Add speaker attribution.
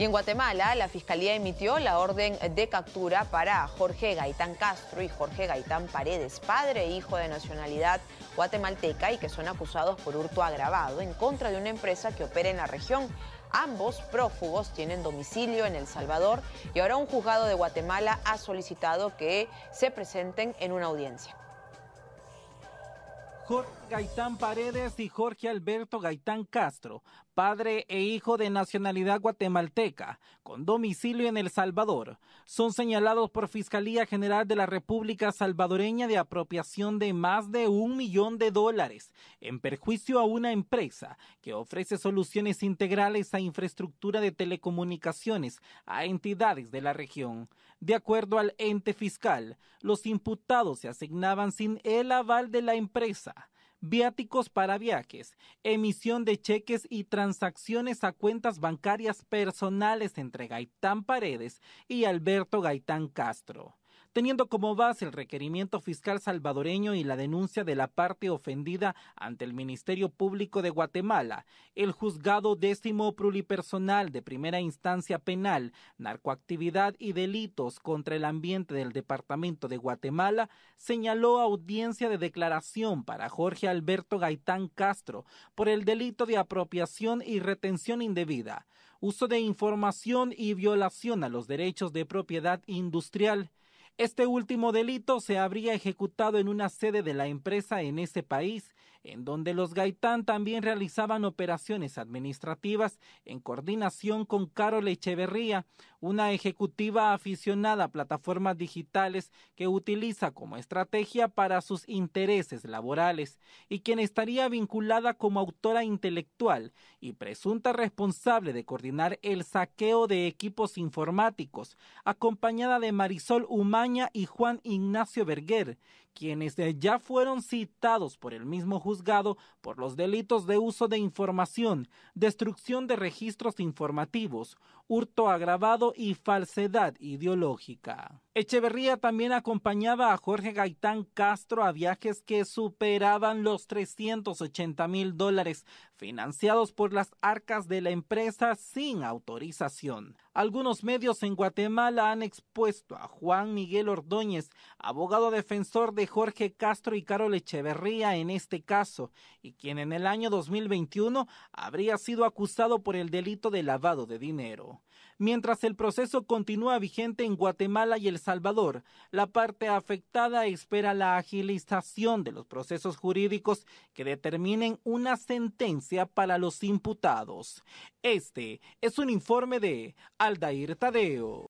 Speaker 1: Y en Guatemala, la Fiscalía emitió la orden de captura para Jorge Gaitán Castro y Jorge Gaitán Paredes, padre e hijo de nacionalidad guatemalteca y que son acusados por hurto agravado en contra de una empresa que opera en la región. Ambos prófugos tienen domicilio en El Salvador y ahora un juzgado de Guatemala ha solicitado que se presenten en una audiencia.
Speaker 2: Jorge Gaitán Paredes y Jorge Alberto Gaitán Castro, padre e hijo de nacionalidad guatemalteca, con domicilio en El Salvador, son señalados por Fiscalía General de la República Salvadoreña de apropiación de más de un millón de dólares en perjuicio a una empresa que ofrece soluciones integrales a infraestructura de telecomunicaciones a entidades de la región. De acuerdo al ente fiscal, los imputados se asignaban sin el aval de la empresa viáticos para viajes, emisión de cheques y transacciones a cuentas bancarias personales entre Gaitán Paredes y Alberto Gaitán Castro teniendo como base el requerimiento fiscal salvadoreño y la denuncia de la parte ofendida ante el Ministerio Público de Guatemala, el juzgado décimo plulipersonal de primera instancia penal, narcoactividad y delitos contra el ambiente del Departamento de Guatemala señaló audiencia de declaración para Jorge Alberto Gaitán Castro por el delito de apropiación y retención indebida, uso de información y violación a los derechos de propiedad industrial este último delito se habría ejecutado en una sede de la empresa en ese país, en donde los Gaitán también realizaban operaciones administrativas en coordinación con Carol Echeverría, una ejecutiva aficionada a plataformas digitales que utiliza como estrategia para sus intereses laborales y quien estaría vinculada como autora intelectual y presunta responsable de coordinar el saqueo de equipos informáticos, acompañada de Marisol Humán y Juan Ignacio Berguer quienes ya fueron citados por el mismo juzgado por los delitos de uso de información, destrucción de registros informativos, hurto agravado y falsedad ideológica. Echeverría también acompañaba a Jorge Gaitán Castro a viajes que superaban los 380 mil dólares financiados por las arcas de la empresa sin autorización. Algunos medios en Guatemala han expuesto a Juan Miguel Ordóñez, abogado defensor de Jorge Castro y Carol Echeverría en este caso, y quien en el año 2021 habría sido acusado por el delito de lavado de dinero. Mientras el proceso continúa vigente en Guatemala y El Salvador, la parte afectada espera la agilización de los procesos jurídicos que determinen una sentencia para los imputados. Este es un informe de Aldair Tadeo.